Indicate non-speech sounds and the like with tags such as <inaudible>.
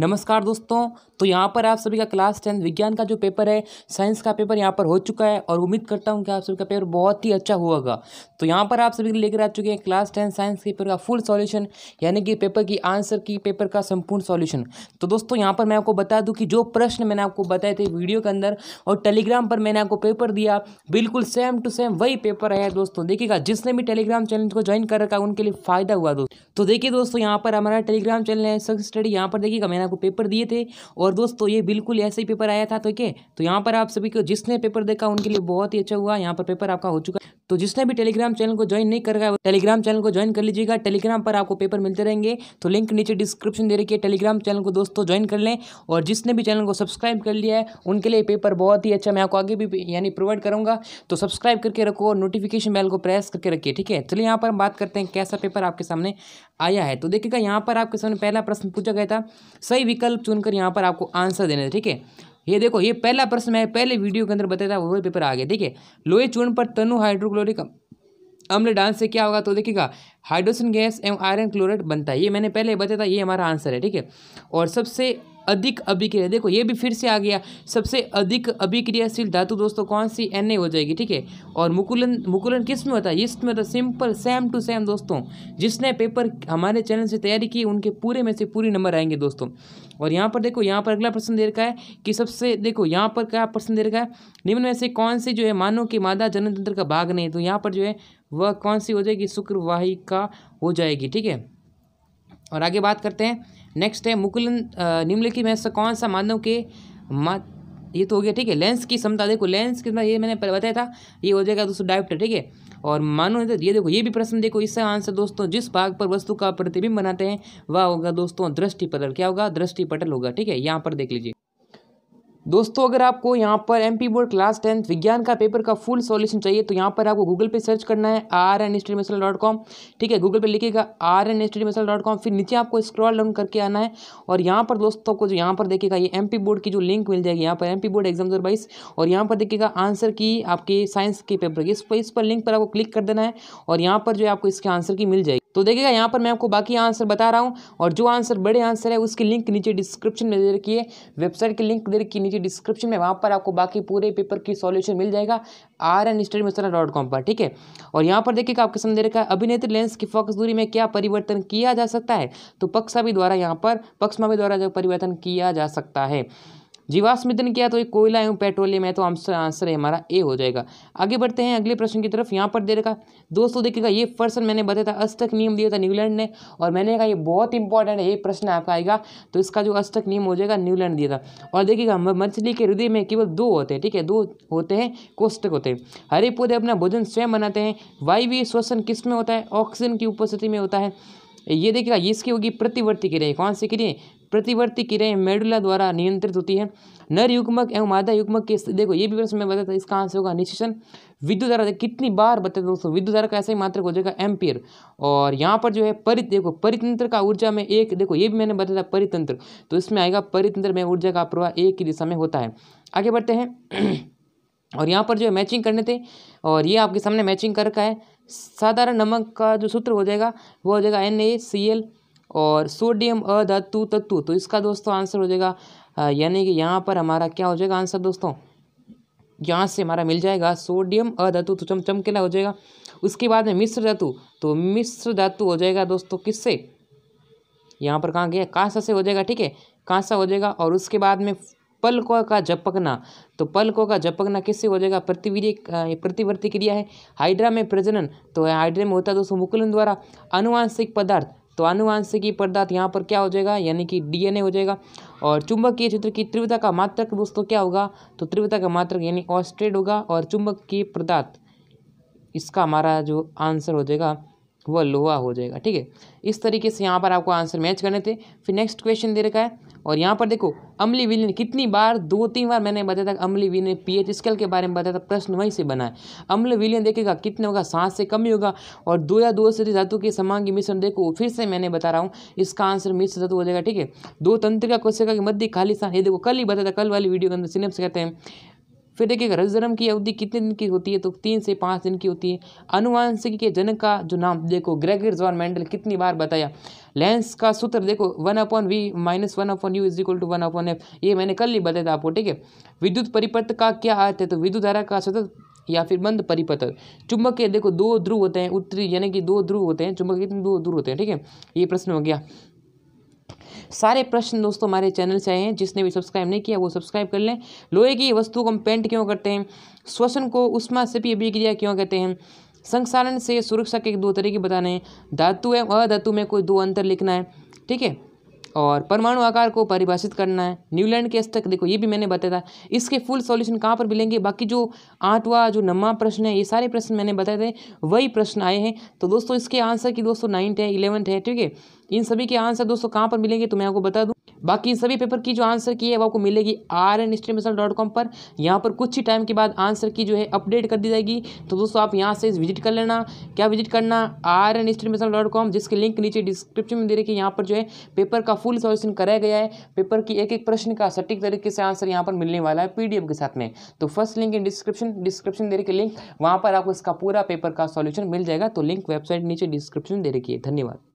नमस्कार दोस्तों तो यहाँ पर आप सभी का क्लास टेंथ विज्ञान का जो पेपर है साइंस का पेपर यहाँ पर हो चुका है और उम्मीद करता हूँ कि आप सभी का पेपर बहुत ही अच्छा होगा तो यहाँ पर आप सभी लेकर आ चुके हैं क्लास टेंथ साइंस के पेपर का फुल सॉल्यूशन यानी कि पेपर की आंसर की पेपर का संपूर्ण सॉल्यूशन तो दोस्तों यहाँ पर मैं आपको बता दूँ कि जो प्रश्न मैंने आपको बताए थे वीडियो के अंदर और टेलीग्राम पर मैंने आपको पेपर दिया बिल्कुल सेम टू सेम वही पेपर है दोस्तों देखिएगा जिसने भी टेलीग्राम चैनल को ज्वाइन कर रखा उनके लिए फ़ायदा हुआ दोस्तों तो देखिए दोस्तों यहाँ पर हमारा टेलीग्राम चैनल है सक्स स्टडी यहाँ पर देखिएगा मैंने आपको पेपर दिए थे और दोस्तों ये बिल्कुल ऐसे ही पेपर आया था तो क्या तो यहाँ पर आप सभी को जिसने पेपर देखा उनके लिए बहुत ही अच्छा हुआ यहाँ पर पेपर आपका हो चुका तो जिसने भी टेलीग्राम चैनल को ज्वाइन नहीं कर रहा है टेलीग्राम चैनल को ज्वाइन कर लीजिएगा टेलीग्राम पर आपको पेपर मिलते रहेंगे तो लिंक नीचे डिस्क्रिप्शन दे रखी है टेलीग्राम चैनल को दोस्तों ज्वाइन कर लें और जिसने भी चैनल को सब्सक्राइब कर लिया है उनके लिए पेपर बहुत ही अच्छा मैं आपको आगे भी यानी प्रोवाइड करूँगा तो सब्सक्राइब करके रखो और नोटिफिकेशन बेल को प्रेस करके रखिए ठीक है चलिए यहाँ पर बात करते हैं कैसा पेपर आपके सामने आया है तो देखिएगा यहाँ पर आपके सामने पहला प्रश्न पूछा गया था सही विकल्प चुनकर यहाँ पर आपको आंसर देने ठीक है ये देखो ये पहला प्रश्न मैं पहले वीडियो के अंदर बताया था वो पेपर आ गया देखिए लोहे चूर्ण पर तनु हाइड्रोक्लोरिक अम्ल डांस से क्या होगा तो देखिएगा हाइड्रोजन गैस एवं आयरन क्लोराइड बनता है ये मैंने पहले बताया था ये हमारा आंसर है ठीक है और सबसे अधिक अभिक्रिया देखो ये भी फिर से आ गया सबसे अधिक अभिक्रियाशील धातु दोस्तों कौन सी एन हो जाएगी ठीक है और मुकुलन मुकुलन किस में होता है इस में होता सिंपल सेम टू सेम दोस्तों जिसने पेपर हमारे चैनल से तैयारी की उनके पूरे में से पूरे नंबर आएंगे दोस्तों और यहाँ पर देखो यहाँ पर अगला प्रश्न दे रखा है कि सबसे देखो यहाँ पर क्या प्रश्न दे रखा है निम्न में से कौन सी जो है मानव की मादा जनतंत्र का भाग नहीं तो यहाँ पर जो है वह कौन सी हो जाएगी शुक्रवाही आपका हो जाएगी ठीक है और आगे बात करते हैं नेक्स्ट है मुकुलन निम्नलिखित में से कौन सा मानव के मा ये तो हो गया ठीक है लेंस की क्षमता देखो लेंस की ये मैंने पहले बताया था ये हो जाएगा दोस्तों डायोप्टर ठीक है और मानो तो, ये देखो ये भी प्रश्न देखो इससे आंसर दोस्तों जिस भाग पर वस्तु का प्रतिबिंब बनाते हैं वह होगा दोस्तों दृष्टि पटल क्या होगा दृष्टि पटल होगा ठीक है यहाँ पर देख लीजिए दोस्तों अगर आपको यहाँ पर M P board class tenth विज्ञान का पेपर का फुल सॉल्यूशन चाहिए तो यहाँ पर आपको गूगल पे सर्च करना है R N estimation dot com ठीक है गूगल पे लिखेगा R N estimation dot com फिर नीचे आपको स्क्रॉल डाउन करके आना है और यहाँ पर दोस्तों को जो यहाँ पर देखेगा ये एम पी बोर्ड की जो लिंक मिल जाएगी यहाँ पर एम पी बोर्ड एग्जाम दो और यहाँ पर देखेगा आंसर की आपके साइंस के पेपर की इस पर लिंक पर आपको क्लिक कर देना है और यहाँ पर जो है आपको इसके आंसर की मिल जाएगी तो देखिएगा यहाँ पर मैं आपको बाकी आंसर बता रहा हूँ और जो आंसर बड़े आंसर है उसकी लिंक नीचे डिस्क्रिप्शन में दे रखी है वेबसाइट की लिंक दे रखी है नीचे डिस्क्रिप्शन में वहाँ पर आपको बाकी पूरे पेपर की सॉल्यूशन मिल जाएगा R N study Mishra dot com पर ठीक है और यहाँ पर देखिएगा आपके सामने रखा है अभिनेत्री लेंस की फोकस दूरी में क्या परिवर्तन किया जा सकता है तो भी द्वारा यहाँ पर पक्षमाभी द्वारा जो परिवर्तन किया जा सकता है जीवाश्म ईंधन क्या तो ये कोयला एवं पेट्रोलियम है तो आंसर आंसर है हमारा ए हो जाएगा आगे बढ़ते हैं अगले प्रश्न की तरफ यहाँ पर दे रखा दोस्तों देखिएगा ये प्रश्न मैंने बताया था अष्टक नियम दिया था न्यूलैंड ने और मैंने कहा ये बहुत इंपॉर्टेंट है ये प्रश्न आपका आएगा तो इसका जो अष्टक नियम हो जाएगा न्यूलैंड दिया था और देखिएगा मछली के हृदय में केवल दो होते हैं ठीक है दो होते हैं कोष्टक होते हैं हरे पौधे अपना भोजन स्वयं बनाते हैं वायु श्वसन किस में होता है ऑक्सीजन की उपस्थिति में होता है ये देखिएगा इसकी होगी प्रतिवर्ती क्रियाएँ कौन सी क्रियाएँ प्रतिवर्ती क्रियाएँ मेडुला द्वारा नियंत्रित होती है नर युग्मक एवं मादा युग्मक के देखो ये भी प्रश्न में बताया था इसका आंसर होगा निश्चन विद्युत धारा कितनी बार बताते दोस्तों विद्युत धारा का ऐसा ही मात्र हो जाएगा एम्पियर और यहाँ पर जो है परित देखो परितंत्र का ऊर्जा में एक देखो ये भी मैंने बताया था परितंत्र तो इसमें आएगा परितंत्र में ऊर्जा का प्रवाह एक ही दिशा में होता है आगे बढ़ते हैं <clears throat> और यहाँ पर जो है मैचिंग करने थे और ये आपके सामने मैचिंग कर रखा है साधारण नमक का जो सूत्र हो जाएगा वो हो जाएगा एन ए सी एल और सोडियम अधातु तत्व तो इसका दोस्तों आंसर हो जाएगा यानी कि यहाँ पर हमारा क्या हो जाएगा आंसर दोस्तों यहाँ से हमारा मिल जाएगा सोडियम अधातु तो चम चमकेला हो जाएगा उसके बाद में मिश्र धातु तो मिश्र धातु हो जाएगा दोस्तों किससे यहाँ पर कहाँ गया कांसा से हो जाएगा ठीक है कांसा हो जाएगा और उसके बाद में पलकों का जपकना तो पलकों का जपकना किससे हो जाएगा प्रतिविधि प्रतिवर्ती क्रिया है हाइड्रा में प्रजनन तो हाइड्रा में होता है दोस्तों मुकुलन द्वारा अनुवांशिक पदार्थ तो आनुवांशिकी पदार्थ यहाँ पर क्या हो जाएगा यानी कि डीएनए हो जाएगा और चुंबकीय क्षेत्र की तीव्रता का मात्रक दोस्तों क्या होगा तो तीव्रता का मात्रक यानी ऑस्ट्रेड होगा और चुंबकीय पदार्थ इसका हमारा जो आंसर हो जाएगा वह लोहा हो जाएगा ठीक है इस तरीके से यहाँ पर आपको आंसर मैच करने थे फिर नेक्स्ट क्वेश्चन दे रखा है और यहाँ पर देखो अमली विलियन कितनी बार दो तीन बार मैंने बताया था अमली विलियन पी एच स्केल के बारे में बताया था प्रश्न वहीं से बना है अम्ल विलियन देखेगा कितने होगा सात से कम ही होगा और दो या दो से धातु के समांगी मिश्रण देखो फिर से मैंने बता रहा हूँ इसका आंसर मिश्र धातु हो जाएगा ठीक है दो का क्वेश्चन का मध्य खाली स्थान ये देखो कल ही बताया था कल वाली वीडियो के अंदर सिनेप्स कहते हैं फिर देखिए रजधर्म की अवधि कितने दिन की होती है तो तीन से पाँच दिन की होती है अनुवांशिकी के जनक का जो नाम देखो ग्रेगर जॉन मैंडल कितनी बार बताया लेंस का सूत्र देखो one upon V minus one upon U is equal to one upon F ये मैंने कल ही बताया था आपको ठीक है विद्युत परिपथ का क्या अर्थ है तो विद्युत धारा का सतत या फिर बंद परिपथ चुंबक के देखो दो ध्रुव होते हैं उत्तरी यानी कि दो ध्रुव होते हैं चुंबक के दो ध्रुव होते हैं ठीक है ये प्रश्न हो गया सारे प्रश्न दोस्तों हमारे चैनल से आए हैं जिसने भी सब्सक्राइब नहीं किया वो सब्सक्राइब कर लें लोहे की वस्तु को हम पेंट क्यों करते हैं श्वसन को उष्मा से भी अभिक्रिया क्यों कहते हैं संसारण से सुरक्षा के दो तरीके बताने हैं धातु एवं अधातु में कोई दो अंतर लिखना है ठीक है और परमाणु आकार को परिभाषित करना है न्यूलैंड के अस्तक देखो ये भी मैंने बताया था इसके फुल सॉल्यूशन कहाँ पर मिलेंगे बाकी जो आठवां जो नवा प्रश्न है ये सारे प्रश्न मैंने बताए थे वही प्रश्न आए हैं तो दोस्तों इसके आंसर की दोस्तों नाइन्थ है इलेवंथ है ठीक है इन सभी के आंसर दोस्तों कहाँ पर मिलेंगे तो मैं आपको बता दूँ बाकी इन सभी पेपर की जो आंसर की है वो आपको मिलेगी आर एन मिसल डॉट कॉम पर यहाँ पर कुछ ही टाइम के बाद आंसर की जो है अपडेट कर दी जाएगी तो दोस्तों आप यहाँ से विजिट कर लेना क्या विजिट करना R N estimation dot com जिसकी लिंक नीचे डिस्क्रिप्शन में दे रखी है यहाँ पर जो है पेपर का फुल सॉल्यूशन कराया गया है पेपर की एक एक प्रश्न का सटीक तरीके से आंसर यहाँ पर मिलने वाला है पी के साथ में तो first link in description description दे रखी लिंक वहाँ पर आपको इसका पूरा पेपर का सॉल्यूशन मिल जाएगा तो लिंक वेबसाइट नीचे डिस्क्रिप्शन दे रही है धन्यवाद